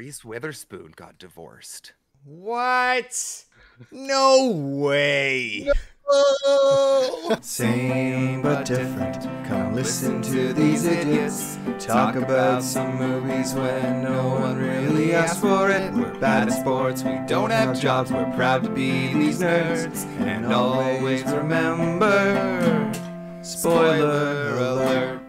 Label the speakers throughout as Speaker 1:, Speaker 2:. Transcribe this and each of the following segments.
Speaker 1: Reese Witherspoon got divorced.
Speaker 2: What? No way. No. Same but different. Come listen to these idiots talk about some movies when no one really asked for it. We're bad at sports, we don't have jobs, we're proud to be these nerds.
Speaker 1: And always remember spoiler alert.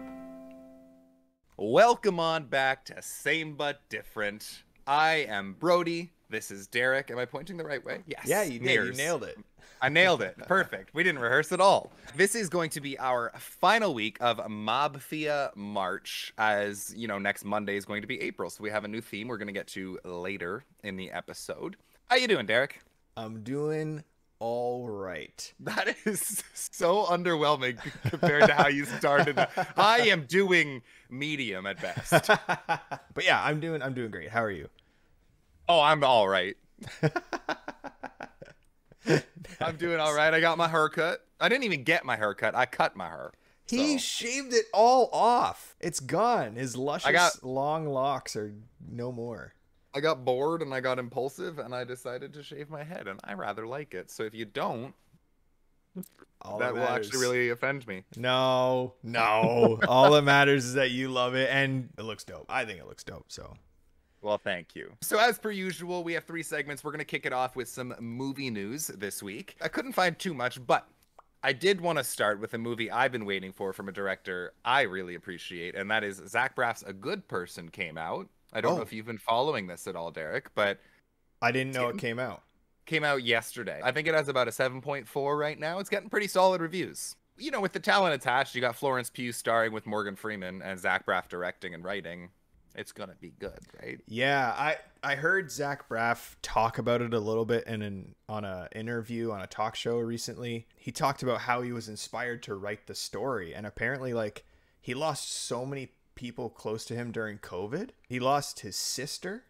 Speaker 1: Welcome on back to Same But Different. I am Brody. This is Derek. Am I pointing the right way? Yes. Yeah, you, you nailed it. I nailed it. Perfect. We didn't rehearse at all. This is going to be our final week of Mobfia March, as you know, next Monday is going to be April. So we have a new theme we're going to get to later in the episode. How you doing, Derek? I'm doing all right. That is so underwhelming compared to how you started.
Speaker 2: I am doing medium at best. but yeah, I'm doing I'm doing great. How are you?
Speaker 1: Oh, I'm all right. I'm doing all right. I got my haircut. I didn't even get my haircut. I cut my hair. So. He shaved it
Speaker 2: all off. It's gone. His luscious got, long locks are no more.
Speaker 1: I got bored and I got impulsive and I decided to shave my head and I rather like it. So if you don't, all that, that will actually really offend me.
Speaker 2: No, no. all that matters is that
Speaker 1: you love it and it looks dope. I think it looks dope. So. Well, thank you. So, as per usual, we have three segments. We're going to kick it off with some movie news this week. I couldn't find too much, but I did want to start with a movie I've been waiting for from a director I really appreciate, and that is Zach Braff's A Good Person came out. I don't oh. know if you've been following this at all, Derek, but I didn't know it came out. Came out yesterday. I think it has about a 7.4 right now. It's getting pretty solid reviews. You know, with the talent attached, you got Florence Pugh starring with Morgan Freeman and Zach Braff directing and writing. It's gonna be good, right? Yeah,
Speaker 2: I I heard Zach Braff talk about it a little bit in an on a interview on a talk show recently. He talked about how he was inspired to write the story, and apparently, like he lost so many people close to him during COVID. He lost his sister.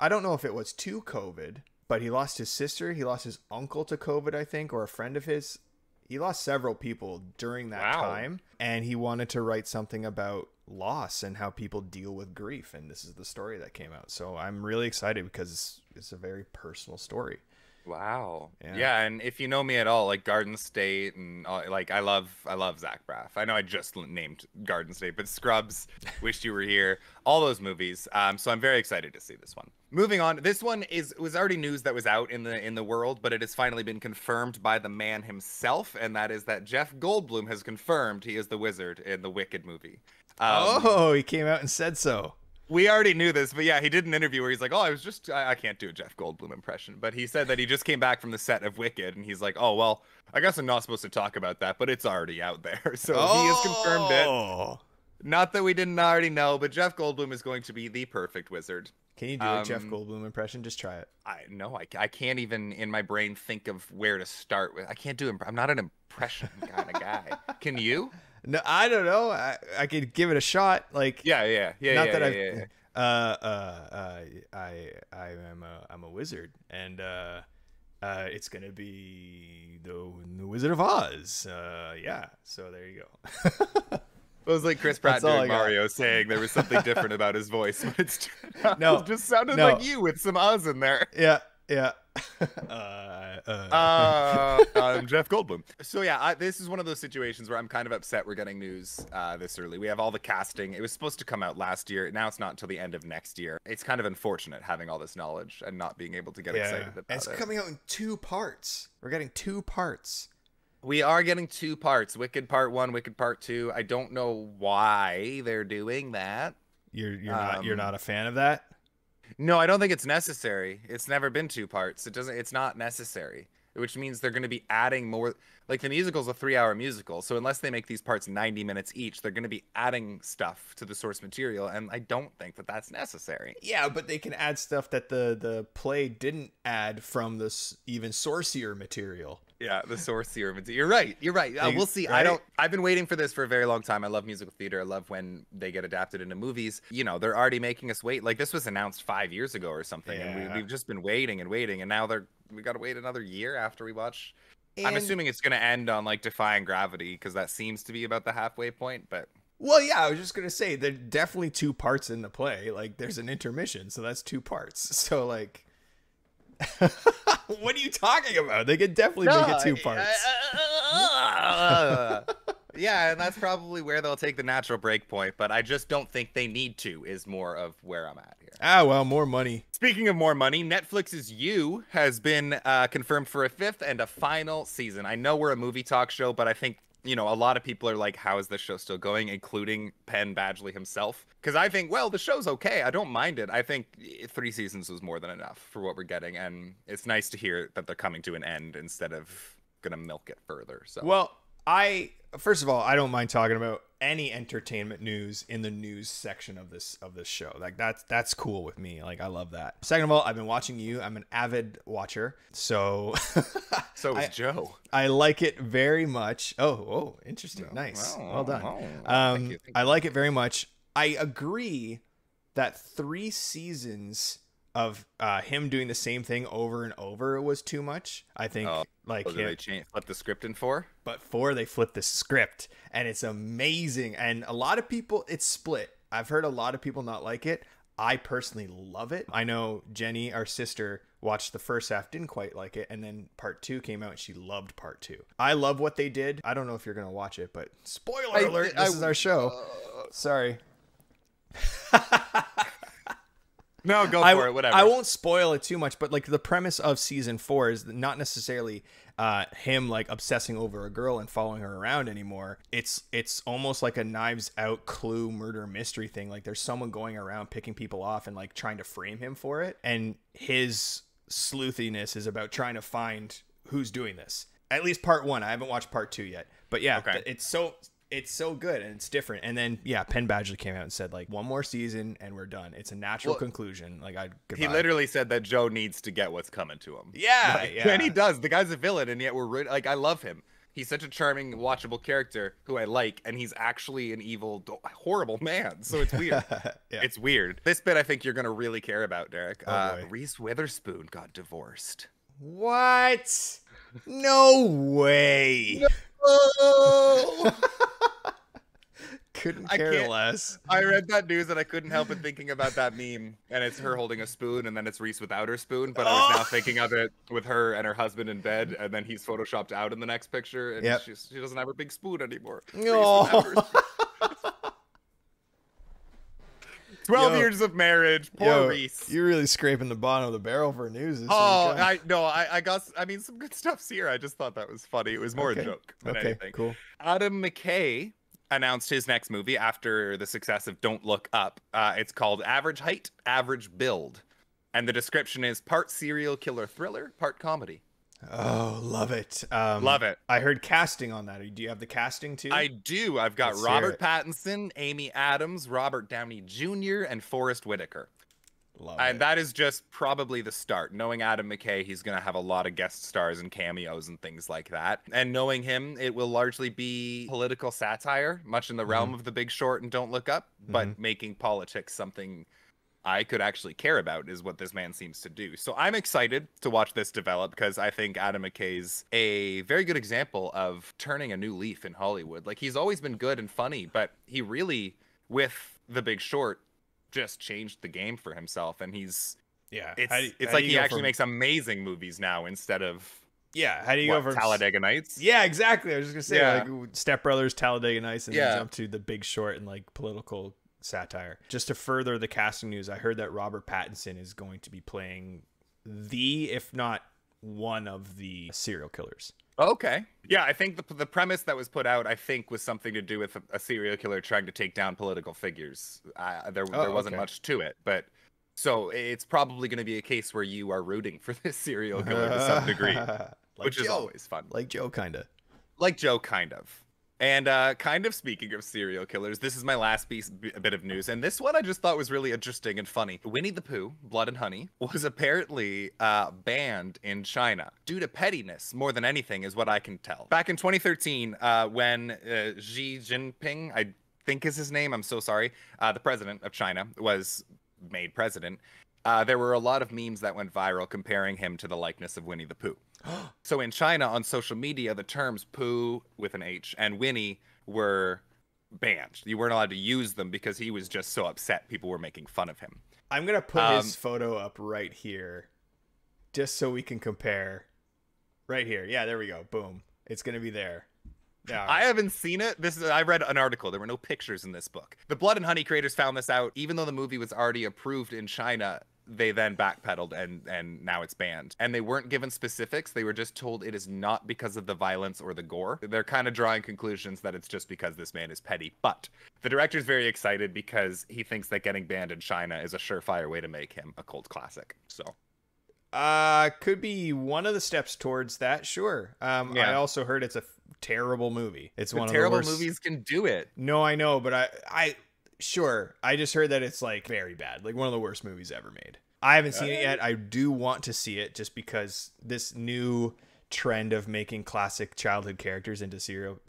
Speaker 2: I don't know if it was to COVID, but he lost his sister. He lost his uncle to COVID, I think, or a friend of his. He lost several people during that wow. time. And he wanted to write something about loss and how people deal with grief. And this is the story that came out. So I'm really excited because it's, it's a very personal story. Wow. Yeah. yeah.
Speaker 1: and if you know me at all, like Garden State and all, like I love I love Zach Braff. I know I just named Garden State, but Scrubs, Wish You Were Here, all those movies. Um, so I'm very excited to see this one. Moving on, this one is was already news that was out in the in the world, but it has finally been confirmed by the man himself, and that is that Jeff Goldblum has confirmed he is the wizard in the Wicked movie. Um, oh,
Speaker 2: he came out and said so
Speaker 1: we already knew this, but yeah, he did an interview where he's like, "Oh, I was just I, I, can't do a Jeff Goldblum impression," but he said that he just came back from the set of Wicked, and he's like, "Oh well, I guess I'm not supposed to talk about that, but it's already out there, so oh. he has confirmed it." Oh. Not that we didn't already know, but Jeff Goldblum is going to be the perfect wizard. Can you do um, a Jeff um,
Speaker 2: Goldblum impression? Just try it.
Speaker 1: I no, I, I can't even in my brain think of where to start with. I can't do. Imp- I'm not an impression kind of guy. Can you? No, I don't know.
Speaker 2: I, I could give it a shot. Like yeah, yeah, yeah. Not yeah, that yeah, I've. Yeah, uh, uh, I, I am a, I'm a wizard, and uh, uh, it's gonna be the, the Wizard of Oz. Uh, yeah. So there you go. it
Speaker 1: was like Chris Pratt doing Mario, saying there was something different about his voice, but it's no, it just sounded no. like you with some Oz in there. Yeah, yeah uh, uh. uh I'm Jeff Goldblum. So yeah, I, this is one of those situations where I'm kind of upset we're getting news uh, this early. We have all the casting. It was supposed to come out last year. Now it's not until the end of next year. It's kind of unfortunate having all this knowledge and not being able to get yeah. excited about it's it. It's coming
Speaker 2: out in two parts. We're getting two parts.
Speaker 1: We are getting two parts Wicked Part 1, Wicked Part 2. I don't know why they're doing that. You're, you're, um, not, you're um, not a fan of that? No, I don't think it's necessary. It's never been two parts. It doesn't. It's not necessary. Which means they're going to be adding more. Like the musical's a three-hour musical, so unless they make these parts 90 minutes each, they're going to be adding stuff to the source material, and I don't think that that's necessary. Yeah,
Speaker 2: but they can add stuff that the the play didn't add from this even sourcier material
Speaker 1: yeah, the source serum. You're right. You're right. Uh, we'll see. Right? I don't. I've been waiting for this for a very long time. I love musical theater. I love when they get adapted into movies. You know, they're already making us wait. Like this was announced five years ago or something, yeah. and we, have just been waiting and waiting, and now they're we got to wait another year after we watch. And... I'm assuming it's going to end on like defying gravity because that seems to be about the halfway point, but.
Speaker 2: Well, yeah, I was just gonna say there's definitely two parts in the play. Like, there's an intermission, so that's two parts. So, like,
Speaker 1: what are you talking about? They could definitely no, make it two parts. Uh uh, uh, uh, uh, yeah, and that's probably where they'll take the natural break point, but I just don't think they need to, is more of where I'm at here. Ah, well, more money. Speaking of more money, Netflix's You has been confirmed for a fifth and a final season. I know we're a movie talk show, but I think you know, a lot of people are like, how is this show still going, including Penn Badgley himself? Because I think, well, the show's okay. I don't mind it. I think eh, three seasons was more than enough for what we're getting. And it's nice to hear that they're coming to an end instead of going to milk it further. So, well,
Speaker 2: I first of all, I don't mind talking about any entertainment news in the news section of this of this show. Like that's that's cool with me. Like I love that. Second of all, I've been watching you. I'm an avid watcher. So
Speaker 1: So is I, Joe.
Speaker 2: I like it very much. Oh, oh, interesting. nice. Well, well done. Well, um, thank you, thank I like it very much. I agree that 3 seasons of uh, him doing the same thing over and over was too much. I think oh, like him, they change, flip the script in four, but four they flip the script and it's amazing. And a lot of people, it's split. I've heard a lot of people not like it. I personally love it. I know Jenny, our sister, watched the first half, didn't quite like it, and then part two came out and she loved part two. I love what they did. I don't know if you're gonna watch it, but spoiler I, alert! I, this I, is our show. Uh, Sorry. No, go I, for it. Whatever. I won't spoil it too much, but like the premise of season four is not necessarily uh, him like obsessing over a girl and following her around anymore. It's it's almost like a knives out clue murder mystery thing. Like there's someone going around picking people off and like trying to frame him for it. And his sleuthiness is about trying to find who's doing this. At least part one. I haven't watched part two yet, but yeah, okay. it's so it's so good and it's different. And then yeah, Penn Badgley came out and said like one more season and we're done. It's a natural well, conclusion. Like I
Speaker 1: he literally said that Joe needs to get what's coming to him. Yeah, like, yeah. and he does. The guy's a villain, and yet we're like I love him. He's such a charming, watchable character who I like, and he's actually an evil, horrible man. So it's weird. yeah. It's weird. This bit I think you're gonna really care about, Derek. Oh, uh, Reese Witherspoon got divorced.
Speaker 2: What? No way. No
Speaker 1: couldn't care I less. I read that news and I couldn't help but thinking about that meme. And it's her holding a spoon, and then it's Reese without her spoon. But oh! I was now thinking of it with her and her husband in bed, and then he's photoshopped out in the next picture, and yep. she, she doesn't have her big spoon anymore. Oh. Twelve Yo, years of marriage. Poor Yo, Reese.
Speaker 2: You're really scraping the bottom of the barrel for news. This oh, I
Speaker 1: no, I, I got. I mean, some good stuff's here. I just thought that was funny. It was more okay. a joke than okay, anything. Cool. Adam McKay announced his next movie after the success of Don't Look Up. Uh, it's called Average Height, Average Build, and the description is part serial killer thriller, part comedy.
Speaker 2: Oh, love it. Um, love it. I heard casting on that. Do you have the casting too? I
Speaker 1: do. I've got Let's Robert Pattinson, Amy Adams, Robert Downey Jr., and Forrest Whitaker. Love and it. that is just probably the start. Knowing Adam McKay, he's going to have a lot of guest stars and cameos and things like that. And knowing him, it will largely be political satire, much in the mm-hmm. realm of The Big Short and Don't Look Up, but mm-hmm. making politics something I could actually care about is what this man seems to do. So I'm excited to watch this develop because I think Adam McKay's a very good example of turning a new leaf in Hollywood. Like he's always been good and funny, but he really with The Big Short just changed the game for himself and he's yeah, it's, it's like he actually from... makes amazing movies now instead of yeah. How do you what, go from Talladega Nights? Yeah,
Speaker 2: exactly. I was just gonna say yeah. like Step Brothers, Talladega Nights, and yeah. then jump to The Big Short and like political satire. Just to further the casting news, I heard that Robert Pattinson is
Speaker 1: going to be playing the, if not one of the serial killers. Okay. Yeah, I think the, the premise that was put out, I think, was something to do with a, a serial killer trying to take down political figures. Uh, there, oh, there wasn't okay. much to it, but so it's probably going to be a case where you are rooting for this serial killer to some degree, like which Joe. is always fun. Like Joe, kind of. Like Joe, kind of. And uh, kind of speaking of serial killers, this is my last piece, bit of news. And this one I just thought was really interesting and funny. Winnie the Pooh, Blood and Honey, was apparently uh, banned in China due to pettiness more than anything, is what I can tell. Back in 2013, uh, when uh, Xi Jinping, I think is his name, I'm so sorry, uh, the president of China, was made president, uh, there were a lot of memes that went viral comparing him to the likeness of Winnie the Pooh. so in China, on social media, the terms poo with an H and Winnie were banned. You weren't allowed to use them because he was just so upset people were making fun of him.
Speaker 2: I'm going to put um, his photo up right here just so we can compare. Right here. Yeah, there we go. Boom. It's going to be there.
Speaker 1: Yeah. I haven't seen it. This is I read an article. There were no pictures in this book. The Blood and Honey creators found this out even though the movie was already approved in China they then backpedaled and and now it's banned and they weren't given specifics they were just told it is not because of the violence or the gore they're kind of drawing conclusions that it's just because this man is petty but the director's very excited because he thinks that getting banned in china is a surefire way to make him a cult classic so
Speaker 2: uh could be one of the steps towards that sure um yeah. i also heard it's a terrible movie it's the one terrible of the worst... movies can do it no i know but i i Sure. I just heard that it's like very bad, like one of the worst movies ever made. I haven't seen it yet. I do want to see it just because this new trend of making classic childhood characters into serial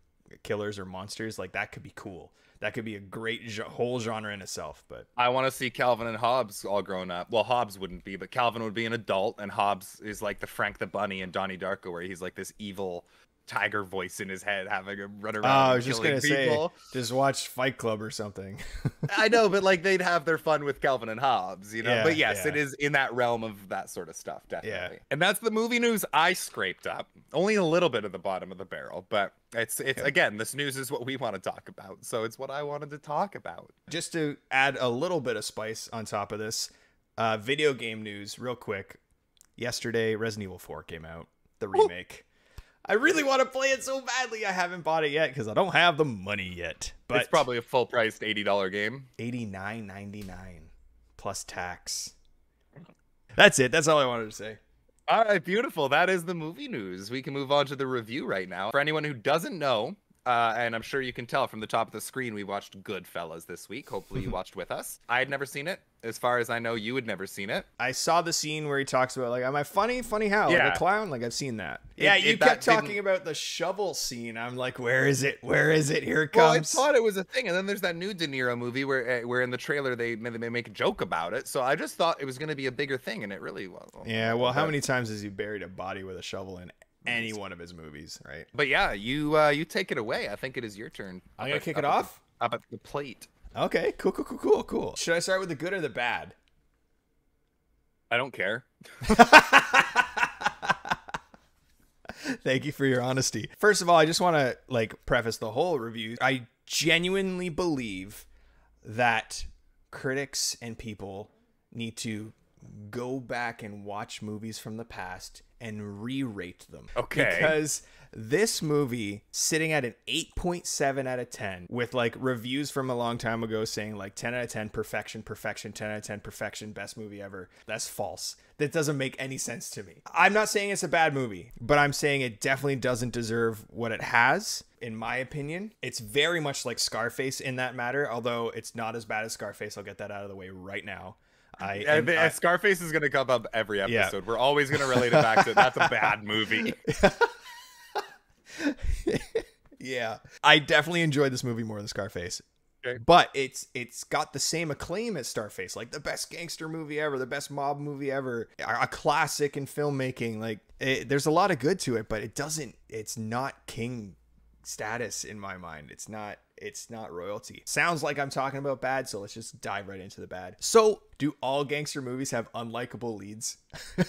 Speaker 2: killers or monsters, like that could be cool. That could be a great whole genre in itself. But
Speaker 1: I want to see Calvin and Hobbes all grown up. Well, Hobbes wouldn't be, but Calvin would be an adult, and Hobbes is like the Frank the Bunny and Donnie Darko, where he's like this evil tiger voice in his head having him run around. Oh, I was just gonna people.
Speaker 2: say, just watch Fight
Speaker 1: Club or something. I know, but like they'd have their fun with Calvin and Hobbes, you know. Yeah, but yes, yeah. it is in that realm of that sort of stuff, definitely. Yeah. And that's the movie news I scraped up. Only a little bit of the bottom of the barrel, but it's it's again, this news is what we want to talk about, so it's what I wanted to talk about. Just to add a little bit of spice on top of this, uh, video
Speaker 2: game news, real quick. Yesterday, Resident Evil 4 came out, the oh. remake. Ooh. I really want to play it so badly. I haven't bought it yet because I don't have the money yet. But it's probably a full priced eighty dollar game. Eighty nine ninety nine plus tax.
Speaker 1: That's it. That's all I wanted to say. All right, beautiful. That is the movie news. We can move on to the review right now. For anyone who doesn't know, uh, and I'm sure you can tell from the top of the screen, we watched Goodfellas this week. Hopefully, you watched with us. I had never seen it. As far as I know, you had never seen it.
Speaker 2: I saw the scene where he talks about like, "Am I funny? Funny how? Yeah. Like a clown? Like I've seen that." Yeah, you it, kept talking
Speaker 1: didn't... about the shovel scene. I'm like, "Where is it? Where is it? Here it comes." Well, I thought it was a thing, and then there's that new De Niro movie where eh, where in the trailer they they make a joke about it. So I just thought it was going to be a bigger thing, and it really was.
Speaker 2: Yeah. Well, how many times has he buried a body with a shovel in any one of his movies, right? But yeah, you uh, you take it away. I think it is your turn. I'm gonna at, kick it off. the, up at the plate. Okay, cool, cool, cool, cool, cool. Should I start with the good or the bad?
Speaker 1: I don't care.
Speaker 2: Thank you for your honesty. First of all, I just want to like preface the whole review. I genuinely believe that critics and people need to go back and watch movies from the past and re-rate them. Okay. Because this movie sitting at an 8.7 out of 10 with like reviews from a long time ago saying like 10 out of 10 perfection perfection 10 out of 10 perfection best movie ever that's false that doesn't make any sense to me i'm not saying it's a bad movie but i'm saying it definitely doesn't deserve what it has in my opinion it's very much like scarface in that matter although it's not as bad as scarface i'll get that out of the way right now I, yeah, the, uh, I,
Speaker 1: Scarface is going to come up every episode. Yeah. We're always going to relate it back to that's a bad movie. yeah,
Speaker 2: I definitely enjoyed this movie more than Scarface. But it's it's got the same acclaim as Starface, like the best gangster movie ever, the best mob movie ever, a classic in filmmaking. Like it, there's a lot of good to it, but it doesn't. It's not king status in my mind. It's not it's not royalty. Sounds like I'm talking about bad, so let's just dive right into the bad. So, do all gangster movies have unlikable leads?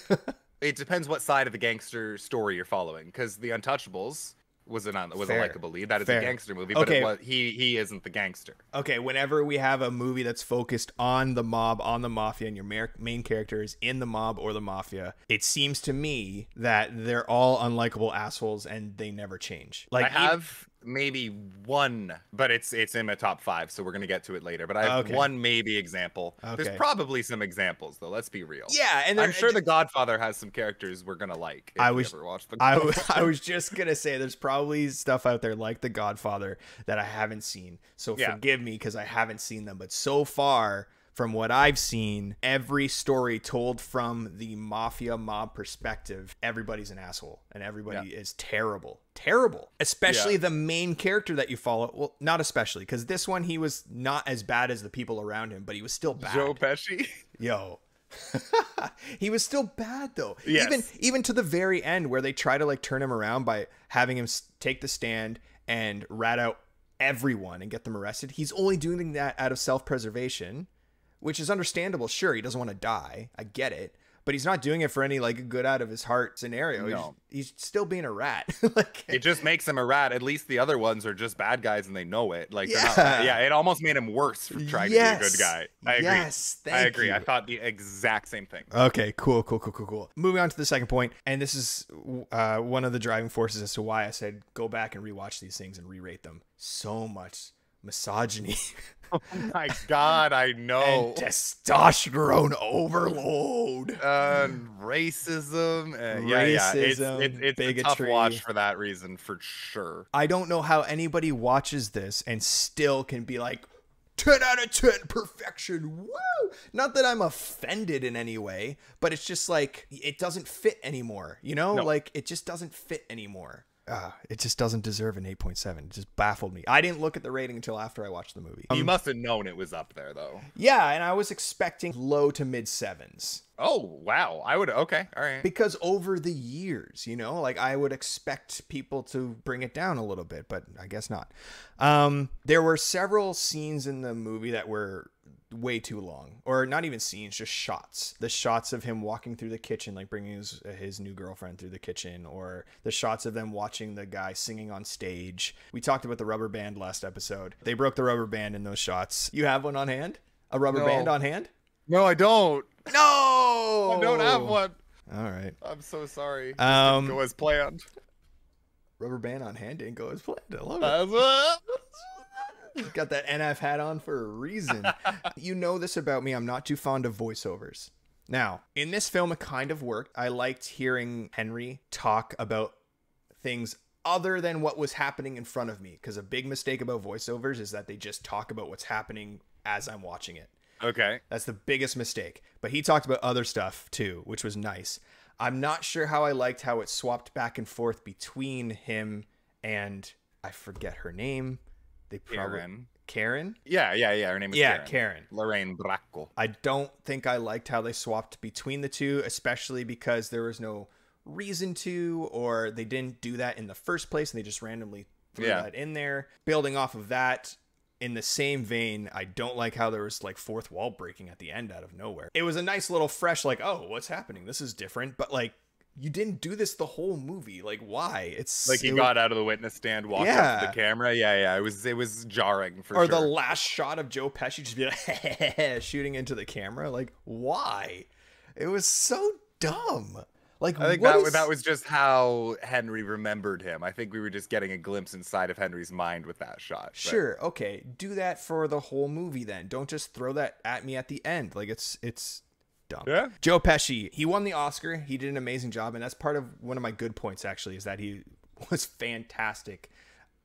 Speaker 1: it depends what side of the gangster story you're following cuz the untouchables was an was a likable lead. That is Fair. a gangster movie, but okay. was, he he isn't the gangster.
Speaker 2: Okay, whenever we have a movie that's focused on the mob, on the mafia, and your main character is in the mob or the mafia, it seems to me that they're all unlikable assholes and they never change. Like I
Speaker 1: have maybe one, but it's it's in my top five, so we're gonna get to it later. But I have okay. one maybe example. Okay. There's probably some examples though. Let's be real. Yeah, and I'm sure The Godfather has some characters we're gonna like. I was I was I was
Speaker 2: just gonna say there's probably stuff out there like The Godfather that I haven't seen. So yeah. forgive me because I haven't seen them, but so far from what I've seen, every story told from the mafia mob perspective, everybody's an asshole and everybody yeah. is terrible. Terrible. Especially yeah. the main character that you follow. Well, not especially, because this one he was not as bad as the people around him, but he was still bad. Joe Pesci. Yo. he was still bad though. Yes. Even even to the very end where they try to like turn him around by having him take the stand and rat out everyone and get them arrested. He's only doing that out of self-preservation which is understandable. Sure, he doesn't want to die. I get it. But he's not doing it for any like good out of his heart scenario. No. He's, he's still being a rat.
Speaker 1: like it just makes him a rat. At least the other ones are just bad guys and they know it. Like yeah, not, yeah it almost made him worse for trying yes. to be a good guy. I agree. Yes, I agree. You. I thought the exact same thing.
Speaker 2: Okay, cool, cool, cool, cool, cool. Moving on to the second point, and this is uh, one of the driving forces as to why I said go back and rewatch these things and re-rate them. So much misogyny.
Speaker 1: Oh my god, I know. and testosterone overload. And racism. Uh, eh, racism. Yeah, yeah. It's, it's, it's bigotry. a tough watch for that reason, for sure.
Speaker 2: I don't know how anybody watches this and still can be like, 10 out of 10 perfection. Woo! Not that I'm offended in any way, but it's just like, it doesn't fit anymore. You know, no. like it just doesn't fit anymore uh, it just doesn't deserve an 8.7. It just baffled me. I
Speaker 1: didn't look at the rating until after I watched the movie. You um, must have known it was up there though.
Speaker 2: Yeah, and I was expecting low to mid sevens.
Speaker 1: Oh, wow. I would okay. All right.
Speaker 2: Because over the years, you know, like I would expect people to bring it down a little bit, but I guess not. Um there were several scenes in the movie that were way too long or not even scenes just shots the shots of him walking through the kitchen like bringing his, his new girlfriend through the kitchen or the shots of them watching the guy singing on stage we talked about the rubber band last episode they broke the rubber band in those shots you have one on hand a rubber no. band on hand
Speaker 1: no i don't no i don't have one
Speaker 2: all right i'm so sorry um was planned rubber band on hand didn't go as planned i love it Got that NF hat on for a reason. you know this about me. I'm not too fond of voiceovers. Now, in this film, it kind of worked. I liked hearing Henry talk about things other than what was happening in front of me. Because a big mistake about voiceovers is that they just talk about what's happening as I'm watching it. Okay. That's the biggest mistake. But he talked about other stuff too, which was nice. I'm not sure how I liked how it swapped back and forth between him and I forget her name. They probably Karen.
Speaker 1: Yeah, yeah, yeah. Her
Speaker 2: name is yeah, Karen. Karen. Lorraine Bracco. I don't think I liked how they swapped between the two, especially because there was no reason to, or they didn't do that in the first place, and they just randomly threw yeah. that in there. Building off of that, in the same vein, I don't like how there was like fourth wall breaking at the end out of nowhere. It was a nice little fresh, like, oh, what's happening? This is different. But like, you didn't do this the whole movie. Like, why? It's like he it, got out
Speaker 1: of the witness stand, walked yeah. up to the camera. Yeah, yeah. It was it was jarring for or sure. Or the
Speaker 2: last shot of Joe Pesci just be like shooting into the camera. Like, why? It was so dumb. Like, I think that, is... that was
Speaker 1: just how Henry remembered him. I think we were just getting a glimpse inside of Henry's mind with that shot. But... Sure,
Speaker 2: okay, do that for the whole movie then. Don't just throw that at me at the end. Like, it's it's dumb. Yeah. Joe Pesci, he won the Oscar. He did an amazing job, and that's part of one of my good points actually is that he was fantastic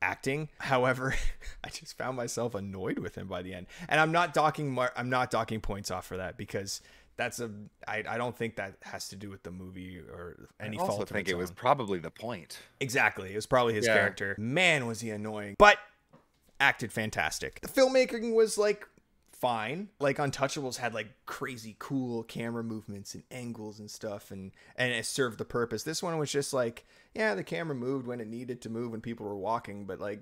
Speaker 2: acting. However, I just found myself annoyed with him by the end, and I'm not docking Mar- I'm not docking points off for that because that's a I, I don't think that has to do with the movie or any I also fault. I think it own. was
Speaker 1: probably the point.
Speaker 2: Exactly, it was probably his yeah. character. Man, was he annoying, but acted fantastic. The filmmaking was like fine. Like Untouchables had like crazy cool camera movements and angles and stuff, and and it served the purpose. This one was just like, yeah, the camera moved when it needed to move when people were walking, but like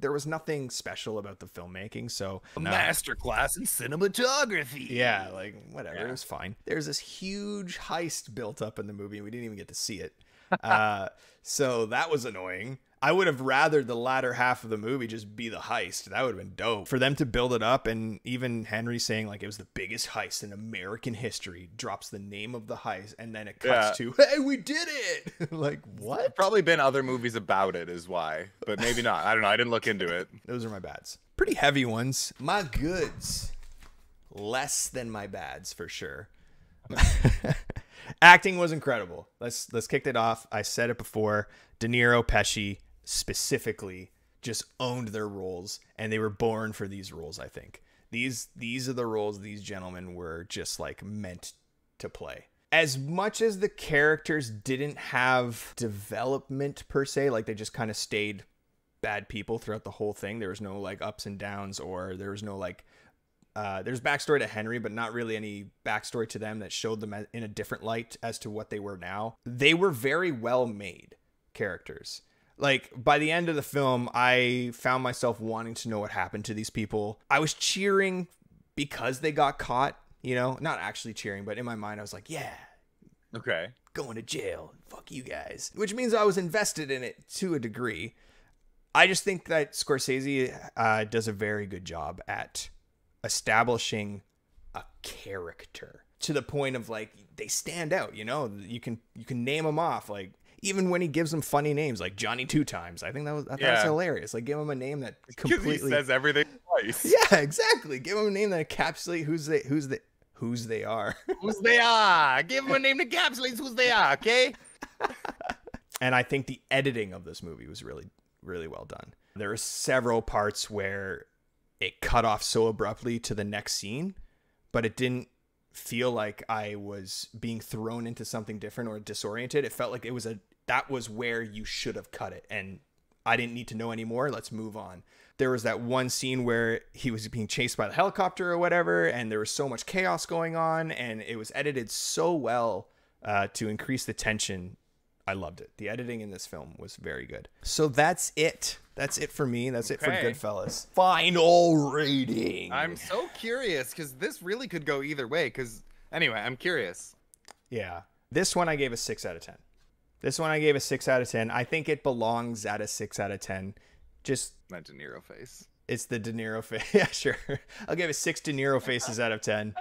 Speaker 2: there was nothing special about the filmmaking. So a no.
Speaker 1: masterclass in
Speaker 2: cinematography. Yeah, like whatever, yeah. it was fine. There's this huge heist built up in the movie, and we didn't even get to see it. uh, so that was annoying. I would have rather the latter half of the movie just be the heist. That would have been dope. For them to build it up and even Henry saying like it was the biggest heist in American history, drops the name of the heist, and then it cuts yeah. to, hey, we did it.
Speaker 1: like what? There's probably been other movies about it is why. But maybe not. I don't know. I didn't look into it. Those are my bads. Pretty
Speaker 2: heavy ones. My goods. Less than my bads for sure. Acting was incredible. Let's let's kick it off. I said it before. De Niro, Pesci, specifically just owned their roles and they were born for these roles, I think. These these are the roles these gentlemen were just like meant to play. As much as the characters didn't have development per se, like they just kind of stayed bad people throughout the whole thing. There was no like ups and downs or there was no like uh, there's backstory to Henry, but not really any backstory to them that showed them in a different light as to what they were now. They were very well made characters like by the end of the film, I found myself wanting to know what happened to these people. I was cheering because they got caught, you know, not actually cheering, but in my mind, I was like, yeah. Okay. Going to jail. Fuck you guys. Which means I was invested in it to a degree. I just think that Scorsese uh, does a very good job at establishing a character to the point of like they stand out you know you can you can name them off like even when he gives them funny names like Johnny Two Times. I think that was I thought yeah. was hilarious. Like give him a name that completely says everything twice. Yeah, exactly. Give him a name that encapsulates who's they who's the who's they are. who's they are. Give
Speaker 1: him a name that encapsulates who's they are, okay?
Speaker 2: and I think the editing of this movie was really really well done. There are several parts where it cut off so abruptly to the next scene, but it didn't feel like I was being thrown into something different or disoriented. It felt like it was a that was where you should have cut it. And I didn't need to know anymore. Let's move on. There was that one scene where he was being chased by the helicopter or whatever, and there was so much chaos going on, and it was edited so well uh, to increase the tension. I loved it. The editing in this film was very good. So that's it. That's it for me. That's okay. it for Goodfellas. Final rating.
Speaker 1: I'm so curious because this really could go either way. Because anyway, I'm curious.
Speaker 2: Yeah. This one I gave a six out of 10. This one I gave a six out of ten. I think it belongs at a six out of ten. Just my De Niro face. It's the De Niro face. yeah, sure. I'll give it six De Niro faces out of ten.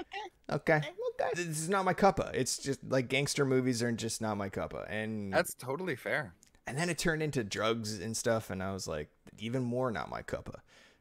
Speaker 2: Okay. Okay. okay. This is not my cuppa. It's just like gangster movies are just not my cuppa, and that's
Speaker 1: totally fair.
Speaker 2: And then it turned into drugs and stuff, and I was like, even more not my cuppa.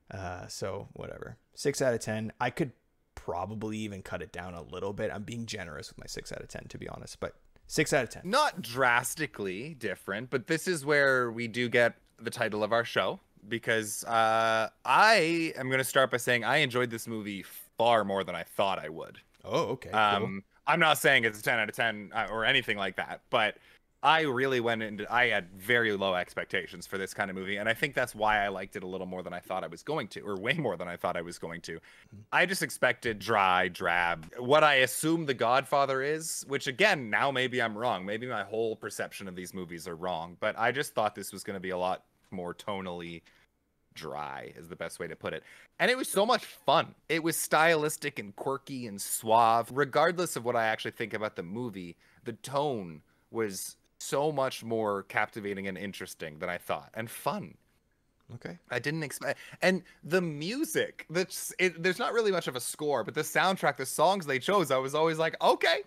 Speaker 2: Uh, so whatever. Six out of ten. I could probably even cut it down a little bit. I'm being generous with my six out of ten, to
Speaker 1: be honest, but Six out of ten. Not drastically different, but this is where we do get the title of our show because uh, I am going to start by saying I enjoyed this movie far more than I thought I would. Oh, okay. Um, cool. I'm not saying it's a 10 out of 10 uh, or anything like that, but I really went into I had very low expectations for this kind of movie and I think that's why I liked it a little more than I thought I was going to or way more than I thought I was going to. Mm-hmm. I just expected dry, drab, what I assume The Godfather is, which again, now maybe I'm wrong. Maybe my whole perception of these movies are wrong, but I just thought this was going to be a lot more tonally dry is the best way to put it. And it was so much fun. It was stylistic and quirky and suave. Regardless of what I actually think about the movie, the tone was so much more captivating and interesting than I thought, and fun. Okay. I didn't expect, and the music. That's it, there's not really much of a score, but the soundtrack, the songs they chose, I was always like, okay,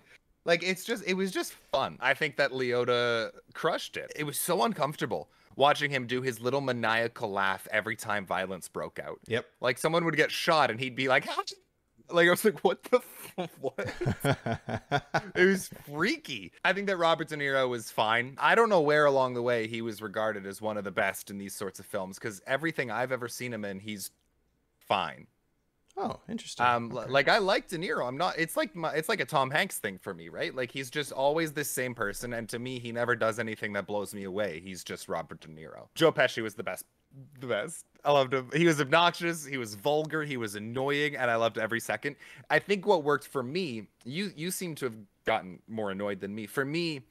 Speaker 1: like it's just it was just fun. I think that Leota crushed it. It was so uncomfortable watching him do his little maniacal laugh every time violence broke out. Yep. Like someone would get shot and he'd be like, "How did like I was like, what the f- what? it was freaky. I think that Robert De Niro was fine. I don't know where along the way he was regarded as one of the best in these sorts of films because everything I've ever seen him in, he's fine. Oh, interesting. Um, okay. like I like De Niro. I'm not. It's like my. It's like a Tom Hanks thing for me, right? Like he's just always the same person, and to me, he never does anything that blows me away. He's just Robert De Niro. Joe Pesci was the best. The best. I loved him. He was obnoxious. He was vulgar. He was annoying, and I loved every second. I think what worked for me, you you seem to have gotten more annoyed than me. For me,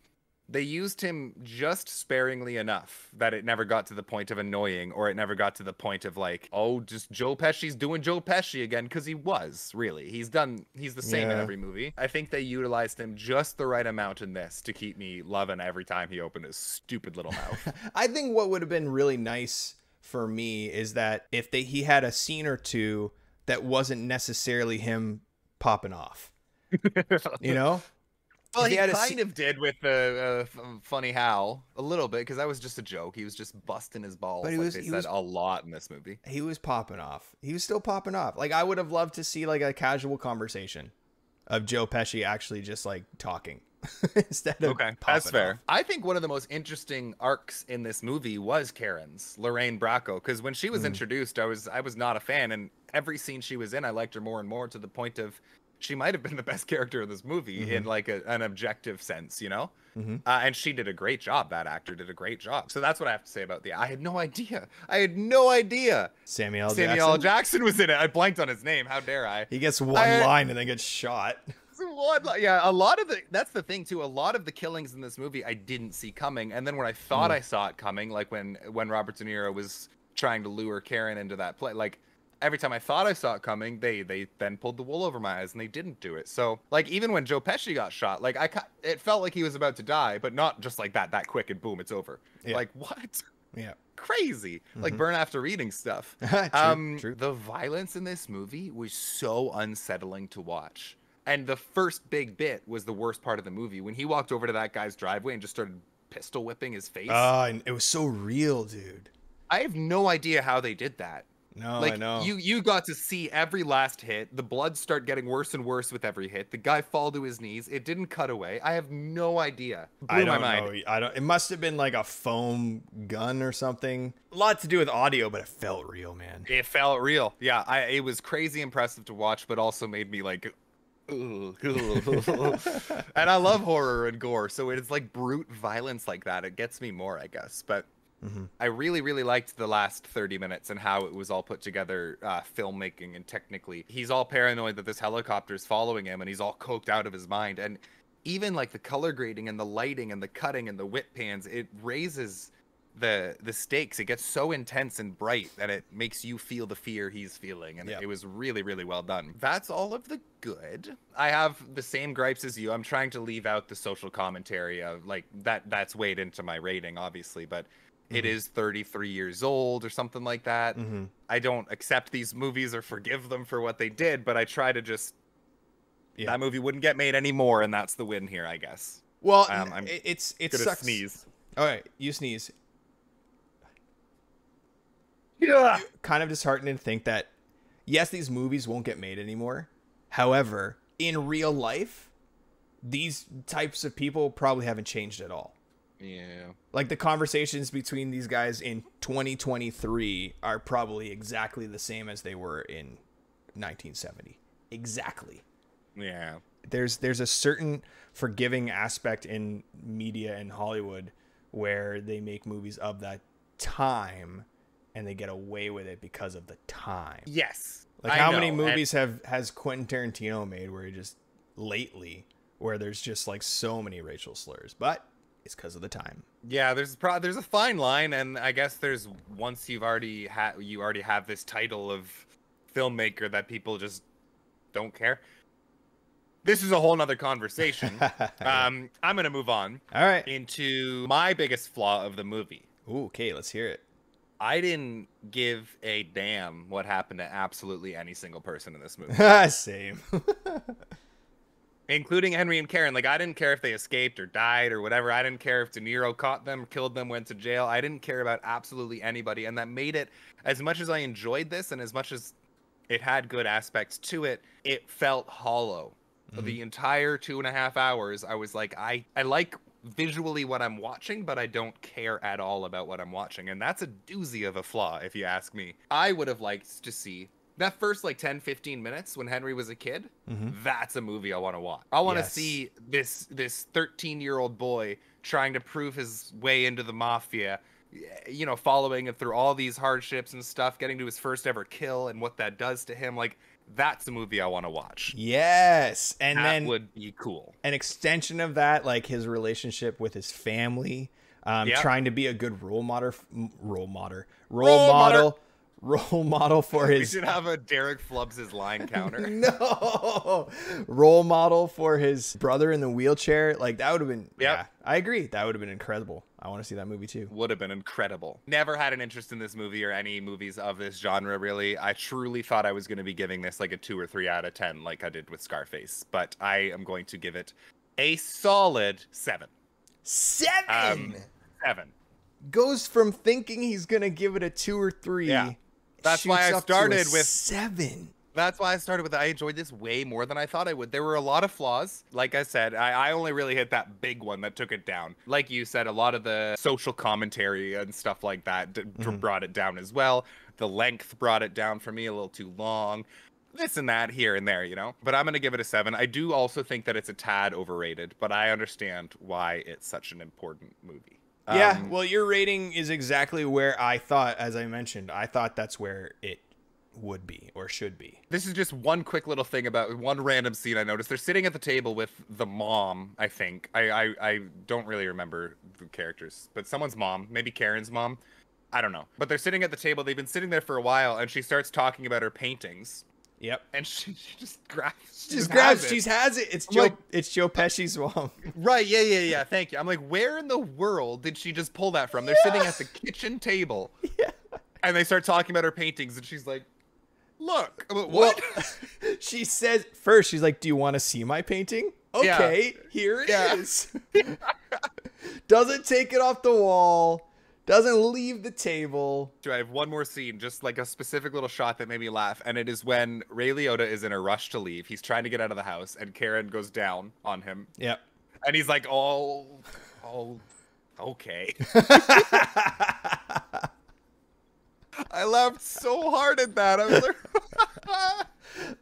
Speaker 1: they used him just sparingly enough that it never got to the point of annoying, or it never got to the point of like, oh, just Joe Pesci's doing Joe Pesci again, because he was really. He's done. He's the same yeah. in every movie. I think they utilized him just the right amount in this to keep me loving every time he opened his stupid little mouth. I think what would have been really
Speaker 2: nice for me is that if they he had a scene or two that wasn't necessarily him popping off, you know.
Speaker 1: Well, he, he kind of did with the uh, uh funny how a little bit because that was just a joke. He was just busting his balls. But he like they he said was, a lot in this movie. He was popping off.
Speaker 2: He was still popping off. Like I would have loved to see like a casual conversation of Joe Pesci actually just like talking. instead of
Speaker 1: okay. That's fair. Off. I think one of the most interesting arcs in this movie was Karen's Lorraine Bracco because when she was mm. introduced, I was I was not a fan, and every scene she was in, I liked her more and more to the point of she might have been the best character in this movie mm-hmm. in like a, an objective sense, you know. Mm-hmm. Uh, and she did a great job. That actor did a great job. So that's what I have to say about the. I had no idea. I had no idea. Samuel Samuel Jackson, Jackson was in it. I blanked on his name. How dare I? He gets one I, uh, line and then gets shot. One, yeah, a lot of the that's the thing too. A lot of the killings in this movie I didn't see coming, and then when I thought mm. I saw it coming, like when when Robert De Niro was trying to lure Karen into that play, like every time I thought I saw it coming, they they then pulled the wool over my eyes and they didn't do it. So like even when Joe Pesci got shot, like I it felt like he was about to die, but not just like that that quick and boom, it's over. Yeah. Like what? Yeah. Crazy. Mm-hmm. Like burn after reading stuff. true, um, true. the violence in this movie was so unsettling to watch. And the first big bit was the worst part of the movie when he walked over to that guy's driveway and just started pistol whipping his face. Uh, and it was so real, dude. I have no idea how they did that. No, like, I know. You you got to see every last hit. The blood start getting worse and worse with every hit. The guy fall to his knees. It didn't cut away. I have no idea. Blew I don't know. I don't.
Speaker 2: It must have been like a foam gun or something. A lot to do with audio, but it felt
Speaker 1: real, man. It felt real. Yeah, I. It was crazy impressive to watch, but also made me like and I love horror and gore, so it's like brute violence like that. It gets me more, I guess. But mm-hmm. I really, really liked the last 30 minutes and how it was all put together, uh, filmmaking and technically. He's all paranoid that this helicopter is following him, and he's all coked out of his mind. And even like the color grading and the lighting and the cutting and the whip pans, it raises the the stakes it gets so intense and bright that it makes you feel the fear he's feeling and yep. it was really really well done that's all of the good i have the same gripes as you i'm trying to leave out the social commentary of like that that's weighed into my rating obviously but mm-hmm. it is 33 years old or something like that mm-hmm. i don't accept these movies or forgive them for what they did but i try to just yeah. that movie wouldn't get made anymore and that's the win here i guess well um, it's it sucks sneeze all right you sneeze
Speaker 2: yeah. kind of disheartened to think that yes, these movies won't get made anymore. However, in real life, these types of people probably haven't changed at all. Yeah. Like the conversations between these guys in 2023 are probably exactly the same as they were in 1970. Exactly. Yeah. There's there's a certain forgiving aspect in media and Hollywood where they make movies of that time and they get away with it because of the time. Yes. Like how many movies and- have has Quentin Tarantino made where he just lately where there's just like so many racial slurs, but it's because of the time.
Speaker 1: Yeah, there's pro- there's a fine line, and I guess there's once you've already had you already have this title of filmmaker that people just don't care. This is a whole nother conversation. um, I'm gonna move on. All right. Into my biggest flaw of the movie. Ooh, okay, let's hear it. I didn't give a damn what happened to absolutely any single person in this movie. Same. Including Henry and Karen. Like, I didn't care if they escaped or died or whatever. I didn't care if De Niro caught them, killed them, went to jail. I didn't care about absolutely anybody. And that made it, as much as I enjoyed this and as much as it had good aspects to it, it felt hollow. Mm-hmm. The entire two and a half hours, I was like, I, I like visually what I'm watching, but I don't care at all about what I'm watching. And that's a doozy of a flaw, if you ask me. I would have liked to see that first like 10 15 minutes when henry was a kid mm-hmm. that's a movie i want to watch i want to yes. see this this 13 year old boy trying to prove his way into the mafia you know following him through all these hardships and stuff getting to his first ever kill and what that does to him like that's the movie I want to watch.
Speaker 2: Yes, and that then would be cool. An extension of that, like his relationship with his family, um, yep. trying to be a good role model, role model, role, role model, model role model for his. We should
Speaker 1: have a Derek flubs his line counter. no,
Speaker 2: role model for his brother in the wheelchair. Like that would have been. Yep. Yeah, I agree. That would have been incredible. I want to see that movie too. Would have been incredible.
Speaker 1: Never had an interest in this movie or any movies of this genre really. I truly thought I was going to be giving this like a two or three out of ten, like I did with Scarface. But I am going to give it a solid seven. Seven. Um, seven goes from thinking
Speaker 2: he's gonna give it a two or three yeah. That's why I started with seven.
Speaker 1: That's why I started with I enjoyed this way more than I thought I would. There were a lot of flaws. Like I said, I, I, only really hit that big one that took it down. Like you said, a lot of the social commentary and stuff like that mm -hmm. brought it down as well. The length brought it down for me a little too long. This and that here and there, you know? But I'm going to give it a seven. I do also think that it's a tad overrated, but I understand why it's such an important movie.
Speaker 2: Um, yeah, well, your rating is exactly where
Speaker 1: I thought, as I mentioned, I thought that's where it would be or should be. This is just one quick little thing about one random scene I noticed. They're sitting at the table with the mom, I think. I, I, I don't really remember the characters, but someone's mom, maybe Karen's mom. I don't know. But they're sitting at the table. They've been sitting there for a while, and she starts talking about her paintings. Yep. And she, she just grabs. She, just grabs. She has it. It's I'm Joe. Like, it's Joe Pesci's mom. Right. Yeah. Yeah. Yeah. Thank you. I'm like, where in the world did she just pull that from? They're yeah. sitting at the kitchen table. Yeah. And they start talking about her paintings, and she's like,
Speaker 2: "Look, like, what?" Well, she says first. She's like, "Do you want to see my painting?" Okay. Yeah. Here it yeah. is. Doesn't take it off the wall doesn't leave the
Speaker 1: table. Do I have one more scene, just like a specific little shot that made me laugh, and it is when Ray Liotta is in a rush to leave. He's trying to get out of the house, and Karen goes down on him. Yep. And he's like, "Oh, oh, okay." I laughed so hard at that. I was like.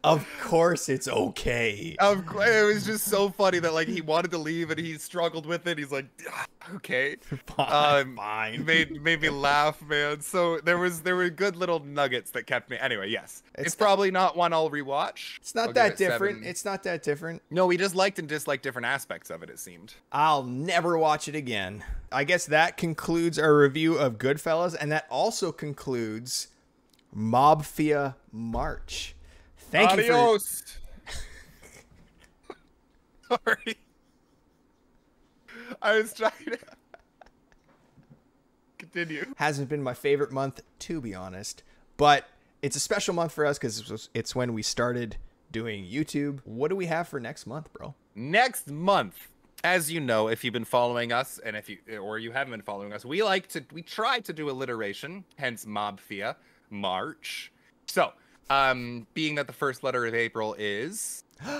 Speaker 1: of course it's okay. Of course, it was just so funny that like he wanted to leave and he struggled with it. He's like, ah, okay, fine, um, fine. Made made me laugh, man. So there was there were good little nuggets that kept me. Anyway, yes, it's, it's probably not one I'll rewatch. It's not I'll that it different. Seven. It's not that different. No, we just liked and disliked different aspects of it. It seemed.
Speaker 2: I'll never watch it again. I guess that concludes our review of Goodfellas, and that also concludes Mobfia March. Thank Adios.
Speaker 1: you. For... Sorry. I was trying to continue.
Speaker 2: Hasn't been my favorite month, to be honest, but it's a special month for us because it's when we started doing YouTube. What do we have for next month, bro?
Speaker 1: Next month, as you know, if you've been following us, and if you or you haven't been following us, we like to we try to do alliteration, hence Mobfia March. So um, being that the first letter of April is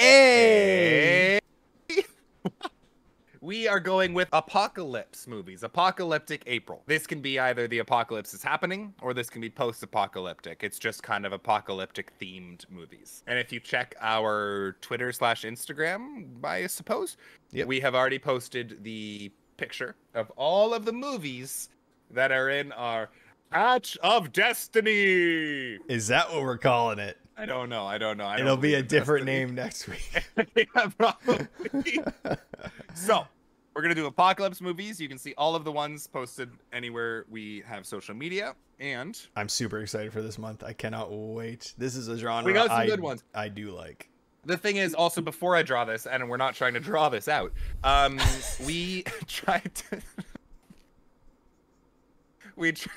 Speaker 1: A. we are going with apocalypse movies, apocalyptic April. This can be either the apocalypse is happening or this can be post apocalyptic. It's just kind of apocalyptic themed movies. And if you check our Twitter slash Instagram, I suppose, yep. we have already posted the picture of all of the movies that are in our Patch of Destiny. Is that what we're calling it? I don't know. I don't know. I don't It'll be a different
Speaker 2: Destiny. name next week. yeah, probably.
Speaker 1: so, we're going to do apocalypse movies. You can see all of the ones posted anywhere we have social media. And
Speaker 2: I'm super excited for this month. I cannot wait. This is a genre we got some I, good ones.
Speaker 1: I do like. The thing is, also before I draw this, and we're not trying to draw this out, um, we tried to. we. Tried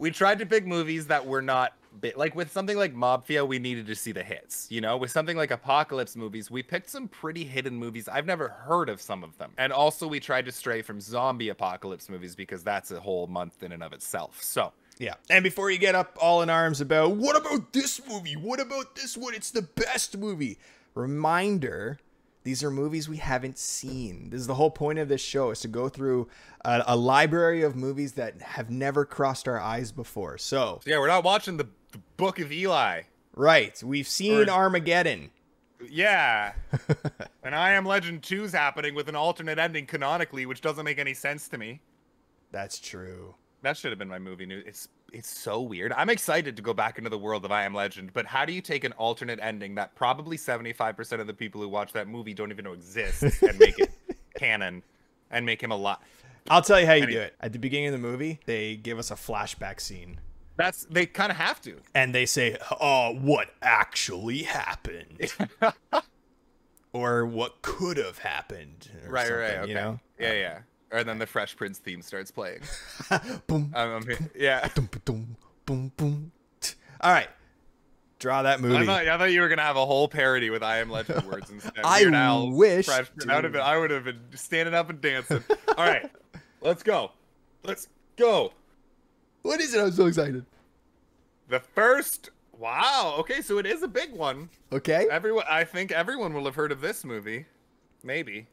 Speaker 1: we tried to pick movies that were not big. Like with something like Mobfia, we needed to see the hits. You know, with something like Apocalypse movies, we picked some pretty hidden movies. I've never heard of some of them. And also, we tried to stray from zombie apocalypse movies because that's a whole month in and of itself. So.
Speaker 2: Yeah. And before you get up all in arms about what about this movie? What about this one? It's the best movie. Reminder these are movies we haven't seen. This is the whole point of this show is to go through a, a library of movies that have never crossed our eyes before. So
Speaker 1: yeah, we're not watching the, the Book of Eli. Right. We've seen or,
Speaker 2: Armageddon.
Speaker 1: Yeah. and I Am Legend 2's happening with an alternate ending canonically, which doesn't make any sense to me. That's true. That should have been my movie news. It's it's so weird. I'm excited to go back into the world of I Am Legend, but how do you take an alternate ending that probably 75% of the people who watch that movie don't even know exists and make it canon and make him a lot?
Speaker 2: I'll tell you how you anyway. do it. At the beginning of the movie, they give us a flashback scene.
Speaker 1: That's they kind of have
Speaker 2: to. And they say, "Oh, what actually happened?" or what could have happened?
Speaker 1: right, right, okay. you know? Yeah, yeah and then the Fresh Prince theme starts playing. boom. Um, um yeah. Boom, boom,
Speaker 2: boom, boom.
Speaker 1: All right. Draw that movie. I thought, I thought, you were gonna have a whole parody with "I Am Legend" words instead. I now wish. Fresh, I would have been. I would have been standing up and dancing. All right, let's go. Let's go. What is it? I'm so excited. The first. Wow. Okay, so it is a big one. Okay. Everyone. I think everyone will have heard of this movie. Maybe.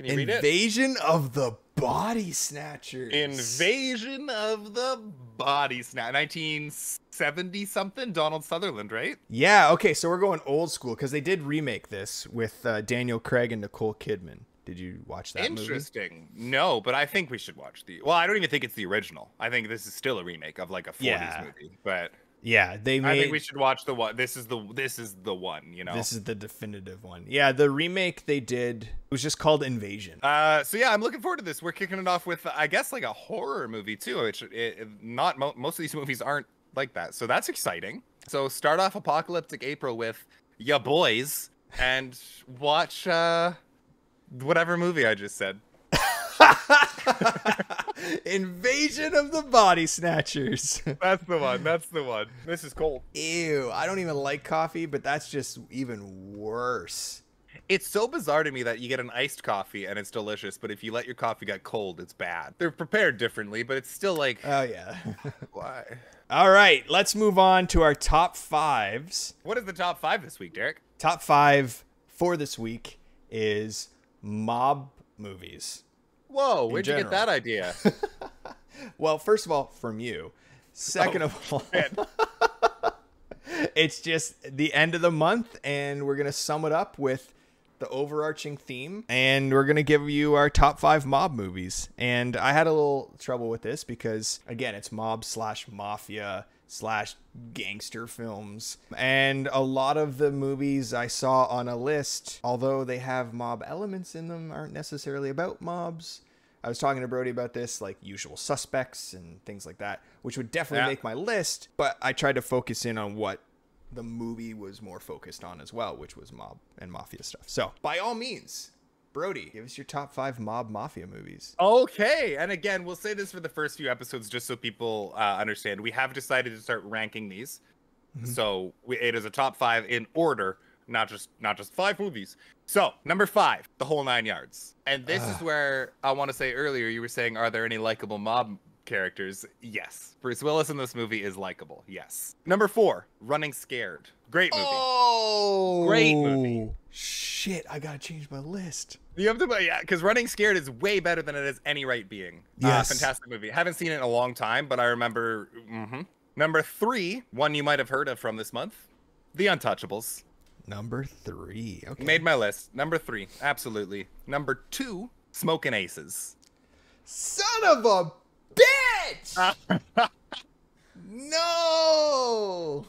Speaker 1: Can you Invasion read it? Invasion
Speaker 2: of the Body Snatchers. Invasion
Speaker 1: of the Body Snatchers. 1970 something, Donald Sutherland, right?
Speaker 2: Yeah, okay, so we're going old school because they did remake this with uh, Daniel Craig and Nicole Kidman.
Speaker 1: Did you watch that? Interesting. Movie? No, but I think we should watch the. Well, I don't even think it's the original. I think this is still a remake of like a 40s yeah. movie. But yeah, they. Made, I think we should watch the one. This is the this is the one. You know, this is the
Speaker 2: definitive one. Yeah, the remake they did was just called Invasion.
Speaker 1: Uh, so yeah, I'm looking forward to this. We're kicking it off with, I guess, like a horror movie too. Which it, it, not mo- most of these movies aren't like that. So that's exciting. So start off apocalyptic April with ya boys and watch uh whatever movie I just said. Invasion of the Body
Speaker 2: Snatchers.
Speaker 1: That's the one. That's the one. This is cold. Ew. I don't even like coffee, but that's just even worse. It's so bizarre to me that you get an iced coffee and it's delicious, but if you let your coffee get cold, it's bad. They're prepared differently, but it's still like. Oh, yeah. why? All right, let's move on to our top fives. What is the top five this week, Derek?
Speaker 2: Top five for this week is mob movies.
Speaker 1: Whoa, where'd general. you get that idea?
Speaker 2: well, first of all, from you. Second oh, of all, it's just the end of the month, and we're going to sum it up with the overarching theme, and we're going to give you our top five mob movies. And I had a little trouble with this because, again, it's mob slash mafia slash gangster films. And a lot of the movies I saw on a list, although they have mob elements in them, aren't necessarily about mobs. I was talking to Brody about this, like usual suspects and things like that, which would definitely yeah. make my list, but I tried to focus in on what the movie was more focused on as well, which was mob and mafia stuff. So, by all means, Brody, give us your top five mob mafia movies.
Speaker 1: Okay, and again, we'll say this for the first few episodes just so people uh, understand. We have decided to start ranking these, mm-hmm. so we, it is a top five in order, not just not just five movies. So number five, The Whole Nine Yards, and this is where I want to say earlier you were saying, are there any likable mob characters? Yes, Bruce Willis in this movie is likable. Yes. Number four, Running Scared, great movie.
Speaker 2: Oh, great movie shit, I gotta change my list.
Speaker 1: You have to, yeah, because Running Scared is way better than it is Any Right Being. Uh, yes. Uh, fantastic movie. Haven't seen it in a long time, but I remember. Mm-hmm. Number three, one you might have heard of from this month, The Untouchables. Number three. Okay. Made my list. Number three, absolutely. Number two, Smoking Aces.
Speaker 2: Son of a bitch!
Speaker 1: no!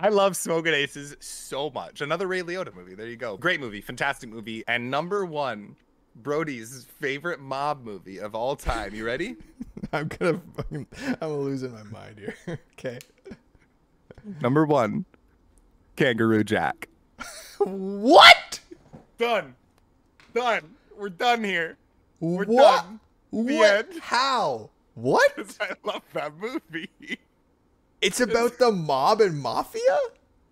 Speaker 1: I love Smoking Aces so much. Another Ray Liotta movie. There you go. Great movie, fantastic movie, and number one, Brody's favorite mob movie of all time. You ready?
Speaker 2: I'm gonna fucking, I'm losing my mind here. okay.
Speaker 1: Number one, Kangaroo Jack. what? Done. Done. We're done here. We're what? done. The End. How? What? I love that movie. It's about the mob and mafia?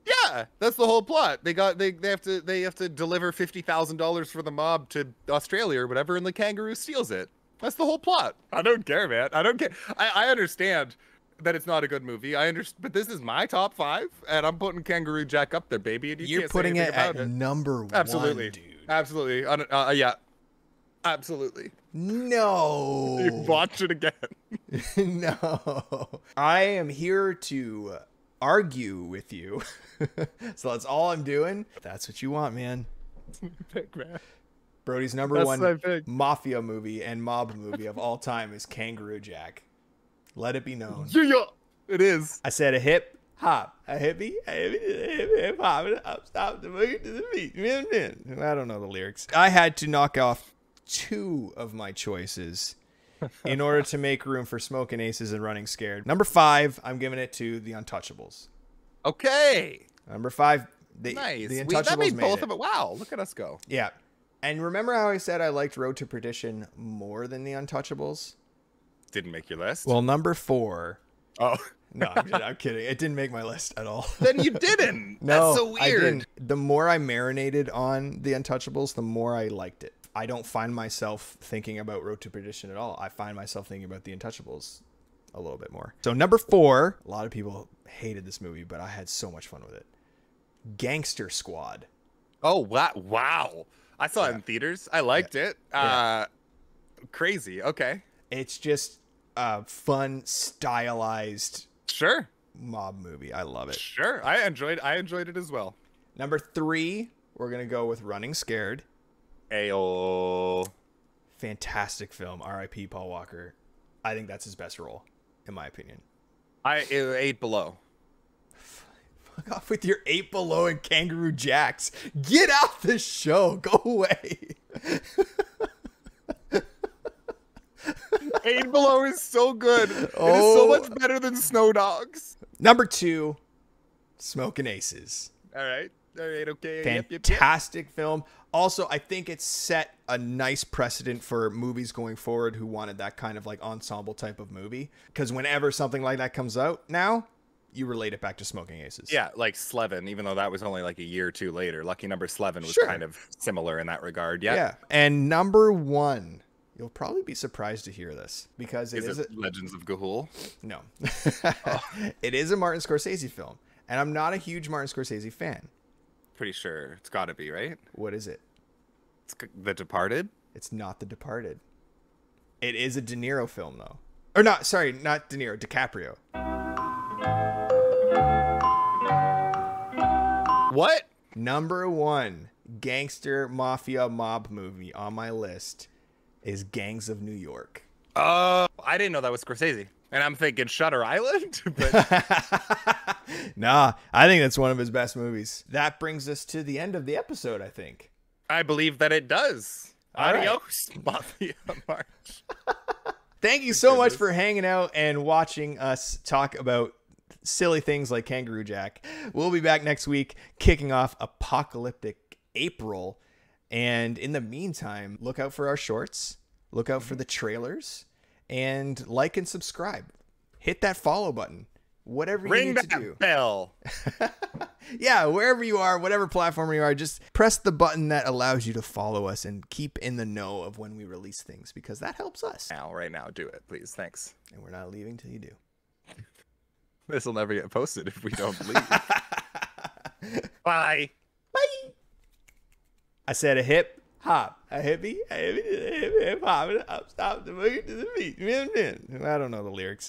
Speaker 1: Yeah, that's the whole plot. They got they, they have to they have to deliver fifty thousand dollars for the mob to Australia or whatever, and the kangaroo steals it. That's the whole plot. I don't care, man. I don't care. I, I understand that it's not a good movie. I understand, but this is my top five, and I'm putting Kangaroo Jack up there, baby. And you are putting it at it.
Speaker 2: number one, absolutely,
Speaker 1: dude. Absolutely, uh, yeah, absolutely.
Speaker 2: No.
Speaker 1: You watch it again. no. I
Speaker 2: am here to argue with you. so that's all I'm doing. That's what you want, man. Pick, man. Brody's number that's one mafia movie and mob movie of all time is Kangaroo Jack. Let it be known. Yeah, yeah. It is. I said a hip hop, a hippie, a hippie, a hip, hip hop, up, stop the to the beat. I don't know the lyrics. I had to knock off two of my choices in order to make room for smoking aces and running scared. Number five, I'm giving it to the Untouchables. Okay. Number five, the, nice. the Untouchables we, that made, made both it. of it.
Speaker 1: Wow, look at us go.
Speaker 2: Yeah. And remember how I said I liked Road to Perdition more than the Untouchables? Didn't make your list. Well, number four. Oh. no, I'm, I'm, kidding. It didn't make my list at all. then you didn't. no, That's so weird. The more I marinated on the Untouchables, the more I liked it. I don't find myself thinking about Road to Perdition at all. I find myself thinking about The Untouchables a little bit more. So number four, a lot of people hated this movie, but I had so
Speaker 1: much fun with it. Gangster Squad. Oh wow! Wow, I saw yeah. it in theaters. I liked yeah. it. Uh, Crazy. Okay. It's just
Speaker 2: a fun, stylized. Sure. Mob movie. I love it. Sure, I enjoyed. I enjoyed it as well. Number three, we're gonna go with Running Scared. Aol, Fantastic film. R.I.P. Paul Walker. I think that's his best role, in my opinion. I uh, eight below. Fuck off with your eight below and Kangaroo Jacks. Get out this show. Go away.
Speaker 1: eight below is so good. Oh. It is so oh. much better than Snow Dogs.
Speaker 2: Number two, Smoking Aces.
Speaker 1: All right. All right. Okay. Fantastic yep,
Speaker 2: yep, yep. film also i think it set a nice precedent for movies going forward who wanted that kind of like ensemble type of movie because whenever something like that comes out now you relate it back to smoking aces yeah
Speaker 1: like slevin even though that was only like a year or two later lucky number slevin was sure. kind of similar in that regard yeah yeah
Speaker 2: and number one You'll probably be surprised to hear this because it is, is it
Speaker 1: a, Legends of Gahul. No, oh. it is
Speaker 2: a Martin Scorsese film, and I'm not a huge Martin Scorsese fan.
Speaker 1: Pretty sure it's got to be right. What is it?
Speaker 2: It's The Departed? It's not The Departed. It is a De Niro film, though. Or not, sorry, not De Niro, DiCaprio. What? Number one gangster mafia mob movie on my list is Gangs of New York.
Speaker 1: Oh, I didn't know that was Scorsese. And I'm thinking Shutter Island, but
Speaker 2: nah, I think that's one of his best movies. That brings us to the end of the episode, I think. I believe that it
Speaker 1: does. Adios, right. Mafia March.
Speaker 2: Thank you so much for hanging out and watching us talk about silly things like Kangaroo Jack. We'll be back next week kicking off Apocalyptic April. And in the meantime, look out for our shorts, look out for the trailers, and like and subscribe. Hit that follow button whatever you Ring need that to do. Bell. yeah, wherever you are, whatever platform you are, just press the button that allows you to follow us and keep in the know of when we release things because that helps us. Now, right now, do it, please. Thanks. And we're not leaving till you do.
Speaker 1: This will never get posted if we don't leave.
Speaker 2: Bye. Bye. I said a hip hop, a hippie, a hippie, a hip, hop, hop, stop the boogie to the beat. I don't know the lyrics.